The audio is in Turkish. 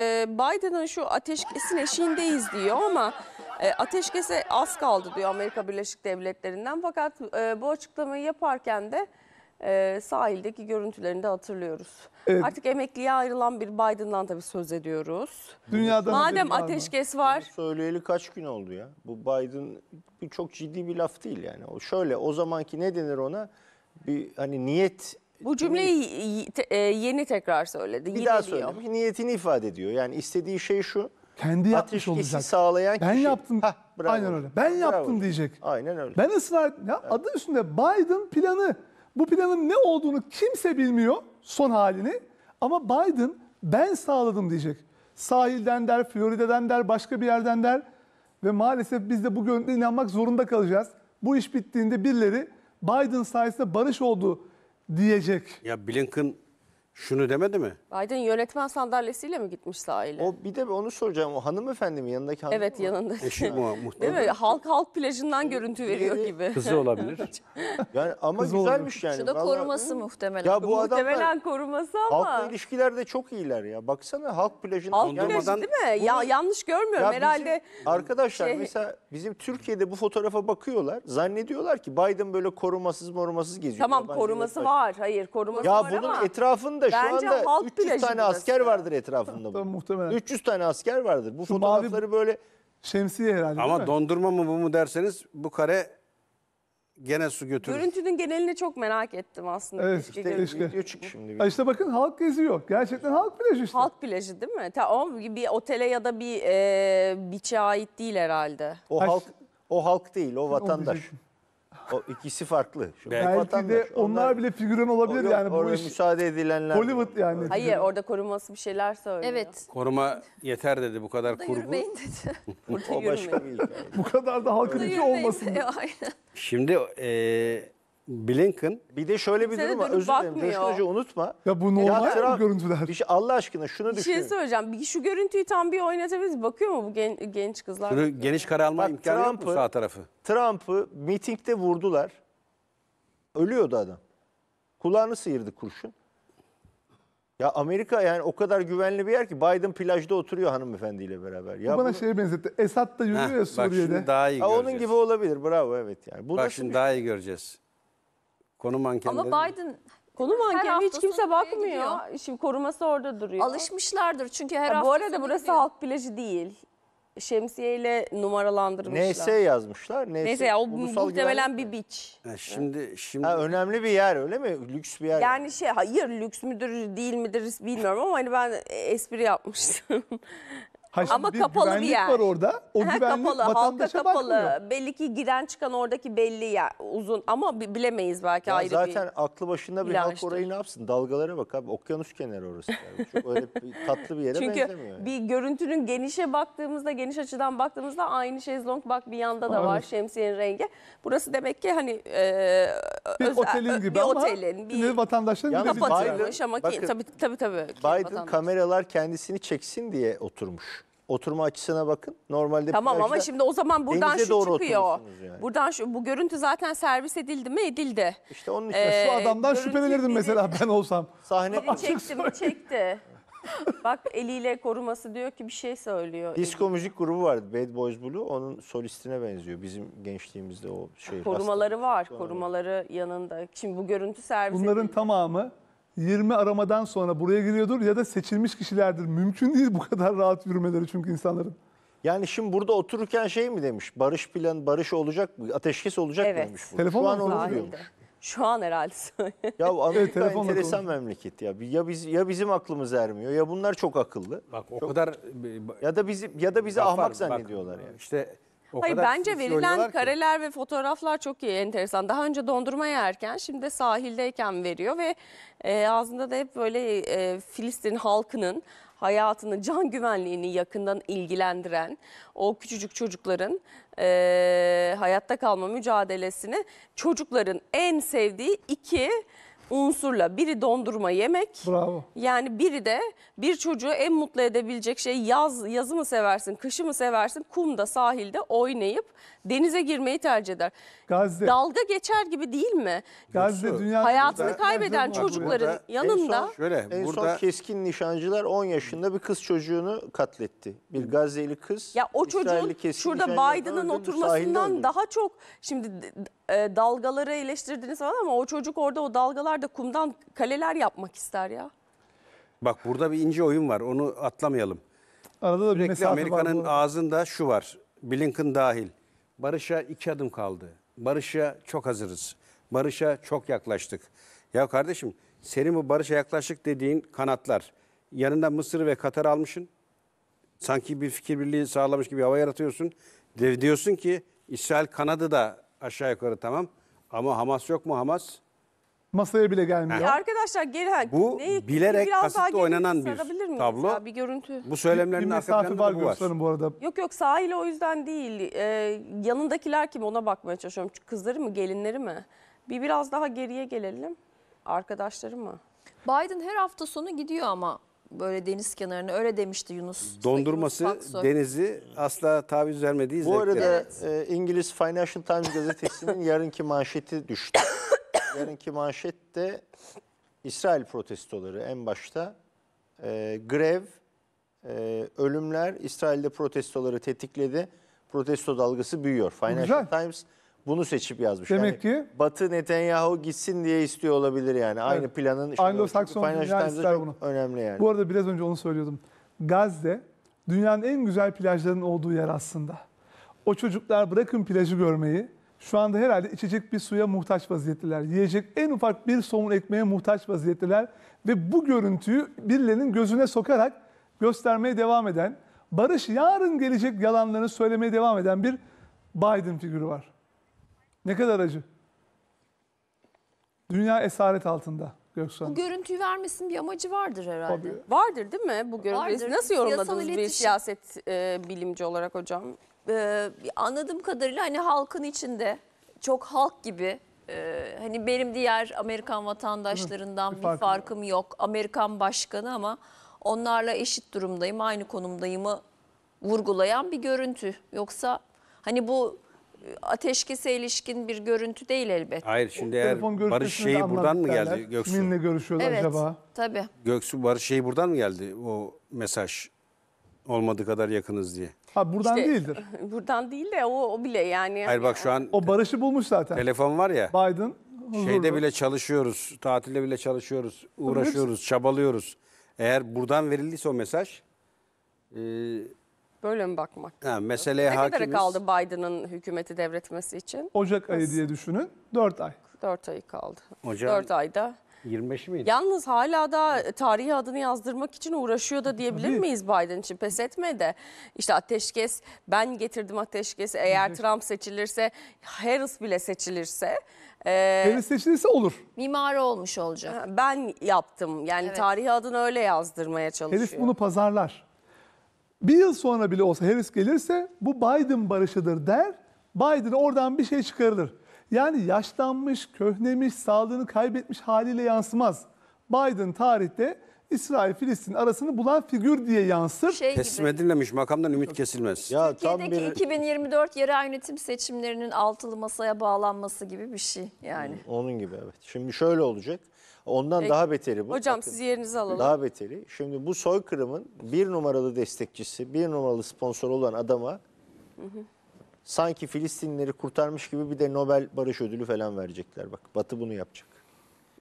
Ee, Biden'ın şu ateşkesin eşiğindeyiz diyor ama e, ateşkese az kaldı diyor Amerika Birleşik Devletleri'nden. Fakat e, bu açıklamayı yaparken de e, sahildeki görüntülerini de hatırlıyoruz. Evet. Artık emekliye ayrılan bir Biden'dan tabii söz ediyoruz. Dünyada Madem ateşkes var. Bunu söyleyeli kaç gün oldu ya? Bu Biden bu çok ciddi bir laf değil yani. O şöyle o zamanki ne denir ona? Bir hani niyet bu cümleyi e, yeni tekrar söyledi. Bir daha Yineliyor. söyleyeyim. Niyetini ifade ediyor. Yani istediği şey şu. Kendi yapmış ateş olacak. kesi sağlayan Ben yaptım. Hah, bravo. Aynen öyle. Ben yaptım diyecek. Aynen öyle. Ben ısrar ya adı üstünde Biden planı. Bu planın ne olduğunu kimse bilmiyor son halini. Ama Biden ben sağladım diyecek. Sahilden der, Florida'dan der, başka bir yerden der. Ve maalesef biz de bu görüntüye inanmak zorunda kalacağız. Bu iş bittiğinde birileri Biden sayesinde barış oldu diyecek. Ya Blinken şunu demedi mi? Biden yönetmen sandalyesiyle mi gitmiş sahile? O bir de onu soracağım. O hanımefendi mi yanındaki hanım Evet mı? yanında. Eşi mu Değil mi? Halk halk plajından görüntü veriyor gibi. Kızı olabilir. Yani ama Kız güzelmiş yani. Şu da koruması muhtemelen. Ya bu adamlar Muhtemelen koruması ama. halkla ilişkilerde çok iyiler ya. Baksana halk Plajından. Halk plajı Dondurmadan- değil mi? Ya yanlış görmüyorum. Ya Herhalde bizim- arkadaşlar şey- mesela bizim Türkiye'de bu fotoğrafa bakıyorlar. Zannediyorlar ki Biden böyle korumasız morumasız geziyor. tamam Yabancı koruması var. Hayır koruması Ya var bunun ama. etrafında da şu Bence anda halk 300 tane burası. asker vardır etrafında. bu. muhtemelen. 300 tane asker vardır. Bu Şu mavi- fotoğrafları böyle Şemsiye herhalde Ama dondurma mı bu mu derseniz bu kare gene su götürür. Görüntünün genelini çok merak ettim aslında. Evet, Keşke işte- şimdi. Ha işte bakın halk geziyor. Gerçekten halk plajı işte. Halk plajı değil mi? Tamam bir otele ya da bir e, beach'e ait değil herhalde. O Ay- halk o halk değil, o vatandaş. diyecektim. O ikisi farklı. Şu Belki vatandaş, de onlar, bile figüran olabilir Yok, yani bu orada iş. müsaade edilenler. Hollywood yani. Hayır orada koruması bir şeyler söylüyor. Evet. Koruma yeter dedi bu kadar Burada kurgu. yürümeyin dedi. Burada O başka bir hikaye. Bu kadar da halkın Burada içi olmasın. dedi. Aynen. Şimdi e, Blinken bir de şöyle bir Kimse de durum var. Özür dilerim. bakmıyor. Hoca unutma. Ya bu normal mi bu görüntüler? İşte Allah aşkına şunu Bir şey düşün. söyleyeceğim. Bir- Şu görüntüyü tam bir oynatabiliriz. Bakıyor mu bu gen- genç kızlar? Bunu geniş kare alma imkanı yok mu sağ tarafı? Trump'ı mitingde vurdular. Ölüyordu adam. Kulağını sıyırdı kurşun. Ya Amerika yani o kadar güvenli bir yer ki Biden plajda oturuyor hanımefendiyle beraber. Ya Bu bana bunu- şeye benzetti. Esad da Heh, yürüyor ya bak şimdi daha iyi Ha, göreceğiz. onun gibi olabilir. Bravo evet yani. Bu Bak nasıl şimdi bir- daha iyi göreceğiz. Konu mankenleri. Ama Biden Konu mankeni hiç hafta kimse bakmıyor. gidiyor. Şimdi koruması orada duruyor. alışmışlardır çünkü her Ya hafta bu arada burası gidiyor. halk plajı değil. Şemsiyeyle ile numaralandırmışlar. NS yazmışlar. NS, Neyse ya o muhtemelen bir Güvenlik- biç. şimdi şimdi Ha, önemli bir yer öyle mi? Lüks bir yer. Yani şey hayır lüks müdür değil midir bilmiyorum ama hani ben espri yapmıştım. Ha, Ama kapalı bir yer. var orada. O güvenlik kapalı, halka kapalı. bakmıyor. Belli ki giren çıkan oradaki belli ya uzun ama bilemeyiz belki Ya ayrı zaten aklı başında bir halk orayı ne yapsın? Dalgalara bak abi. Okyanus kenarı orası. Yani. Çok öyle bir tatlı bir yere Çünkü benzemiyor. yani. bir görüntünün genişe baktığımızda, geniş açıdan baktığımızda aynı şezlong bak bir yanda da var şemsiyenin rengi. Burası demek ki hani e, Bir özel- otelin gibi bir ama otelin, bir vatandaşların Yalnız girebileceği. kapatılmış Biden- ama ki, bakın, tabii tabii tabii. Biden kameralar kendisini çeksin diye oturmuş. Oturma açısına bakın. Normalde Tamam ama şimdi o zaman buradan şu doğru çıkıyor. yani. Buradan şu bu görüntü zaten servis edildi mi? Edildi. İşte onun için Ee, Şu adamdan görüntü şüphelenirdim biri- mesela ben olsam. sahne Biri çekti mi? Çekti. Bak eliyle koruması diyor ki bir şey söylüyor. disco müzik grubu vardı Bad Boys Blue. Onun solistine benziyor. Bizim gençliğimizde o şey. Korumaları var. Korumaları yanında. Şimdi bu görüntü servis Bunların edildi. tamamı 20 aramadan sonra buraya giriyordur ya da seçilmiş kişilerdir. Mümkün değil bu kadar rahat yürümeleri çünkü insanların. Yani şimdi burada otururken şey mi demiş? Barış plan barış olacak mı? Ateşkes olacak Evet. demiş burada? Telefon Şu an mu? onu diyormuş. Şu an herhalde. Ya Amerika Evet, telefonla enteresan memleket ya. Ya biz ya bizim aklımız ermiyor ya bunlar çok akıllı. Bak o kadar... Ya da bizi ya da bizi ahmak zannediyorlar yani. İşte o Hayır bence verilen kareler ve fotoğraflar çok iyi enteresan. Daha önce dondurma yerken şimdi de sahildeyken veriyor ve e, ağzında da hep böyle e, Filistin halkının hayatını, can güvenliğini yakından ilgilendiren o küçücük çocukların e, hayatta kalma mücadelesini çocukların en sevdiği iki unsurla biri dondurma yemek. Bravo. Yani biri de bir çocuğu en mutlu edebilecek şey yaz yazı mı seversin, kışı mı seversin? Kumda, sahilde oynayıp denize girmeyi tercih eder. Gazze. Dalga geçer gibi değil mi? Gazze dünya hayatını burada, kaybeden çocukların burada, yanında en son, şöyle en son keskin nişancılar 10 yaşında bir kız çocuğunu katletti. Bir Gazze'li kız. Ya o çocuğun şurada Biden'ın oturmasından daha çok şimdi e, dalgaları eleştirdiğiniz zaman ama o çocuk orada o dalgalarda kumdan kaleler yapmak ister ya. Bak burada bir ince oyun var. Onu atlamayalım. Arada da bir Sürekli Amerika'nın var. ağzında şu var. Blinken dahil. Barış'a iki adım kaldı. Barış'a çok hazırız. Barış'a çok yaklaştık. Ya kardeşim senin bu barışa yaklaştık dediğin kanatlar. Yanında Mısır ve Katar almışsın. Sanki bir fikir birliği sağlamış gibi hava yaratıyorsun. De- diyorsun ki İsrail Kanada'da aşağı yukarı tamam. Ama Hamas yok mu Hamas? Masaya bile gelmiyor. Ya arkadaşlar geri Bu neyi, bilerek kasıtlı oynanan bir tablo. Ya, bir görüntü. Bu söylemlerin arkasında var bu var. bu arada. Yok yok sahile o yüzden değil. Ee, yanındakiler kim ona bakmaya çalışıyorum. Kızları mı gelinleri mi? Bir biraz daha geriye gelelim. Arkadaşları mı? Biden her hafta sonu gidiyor ama böyle deniz kenarını öyle demişti Yunus. Dondurması Yunus denizi asla taviz vermediği Bu zevkleri. arada e, İngiliz Financial Times gazetesinin yarınki manşeti düştü. yarınki manşette İsrail protestoları en başta e, grev, e, ölümler İsrail'de protestoları tetikledi. Protesto dalgası büyüyor. Financial Times bunu seçip yazmış. Demek yani ki Batı Netanyahu gitsin diye istiyor olabilir yani. Aynı evet. planın Anglo-Sakson dünya ister bunu. Önemli yani. Bu arada biraz önce onu söylüyordum. Gazze dünyanın en güzel plajlarının olduğu yer aslında. O çocuklar bırakın plajı görmeyi. Şu anda herhalde içecek bir suya muhtaç vaziyetteler. Yiyecek en ufak bir somun ekmeğe muhtaç vaziyetteler. Ve bu görüntüyü birilerinin gözüne sokarak göstermeye devam eden, barış yarın gelecek yalanlarını söylemeye devam eden bir Biden figürü var. Ne kadar acı. Dünya esaret altında Göksu Bu görüntüyü vermesinin bir amacı vardır herhalde. Tabii. Vardır değil mi bu görüntü? Nasıl yorumladınız bir siyaset e, bilimci olarak hocam? Ee, anladığım kadarıyla hani halkın içinde çok halk gibi e, hani benim diğer Amerikan vatandaşlarından bir bir, farkım farkım yok. Amerikan başkanı ama onlarla eşit durumdayım, aynı konumdayımı vurgulayan bir görüntü. Yoksa hani bu ateşkese ilişkin bir görüntü değil elbette. Hayır şimdi eğer Barış şeyi buradan mı derler. geldi Göksu? Kiminle görüşüyorlar evet, acaba? Tabii. Göksu Barış şeyi buradan mı geldi o mesaj? Olmadığı kadar yakınız diye. Ha buradan işte, değildir. Buradan değil de o, o bile yani. Hayır bak şu an. O Barış'ı bulmuş zaten. Telefon var ya. Biden huzurlu. Şeyde bile çalışıyoruz, tatilde bile çalışıyoruz, uğraşıyoruz, evet. çabalıyoruz. Eğer buradan verildiyse o mesaj... E, Böyle mi bakmak? Ha, meseleye ne hakimiz. Ne kadar kaldı Biden'ın hükümeti devretmesi için? Ocak ayı diye düşünün. 4 ay. 4 ay kaldı. Ocağın... 4 ayda 25 miydi? Yalnız hala da tarihi adını yazdırmak için uğraşıyor da diyebilir miyiz Biden için? Pes etme de işte ateşkes ben getirdim ateşkesi eğer Trump seçilirse Harris bile seçilirse. E, Harris seçilirse olur. Mimarı olmuş olacak. Ben yaptım yani evet. tarihi adını öyle yazdırmaya çalışıyor. Harris bunu pazarlar bir yıl sonra bile olsa Harris gelirse bu Biden barışıdır der. Biden oradan bir şey çıkarılır. Yani yaşlanmış, köhnemiş, sağlığını kaybetmiş haliyle yansımaz. Biden tarihte İsrail Filistin arasını bulan figür diye yansır. Şey Teslim edilmemiş makamdan ümit kesilmez. Ya Türkiye'deki tam bir... 2024 yerel yönetim seçimlerinin altılı masaya bağlanması gibi bir şey yani. Onun gibi evet. Şimdi şöyle olacak. Ondan Peki. daha beteri bu. Hocam Bakın, sizi yerinize alalım. Daha beteri. Şimdi bu soykırımın bir numaralı destekçisi, bir numaralı sponsor olan adama hı hı. sanki Filistinleri kurtarmış gibi bir de Nobel Barış Ödülü falan verecekler. Bak Batı bunu yapacak.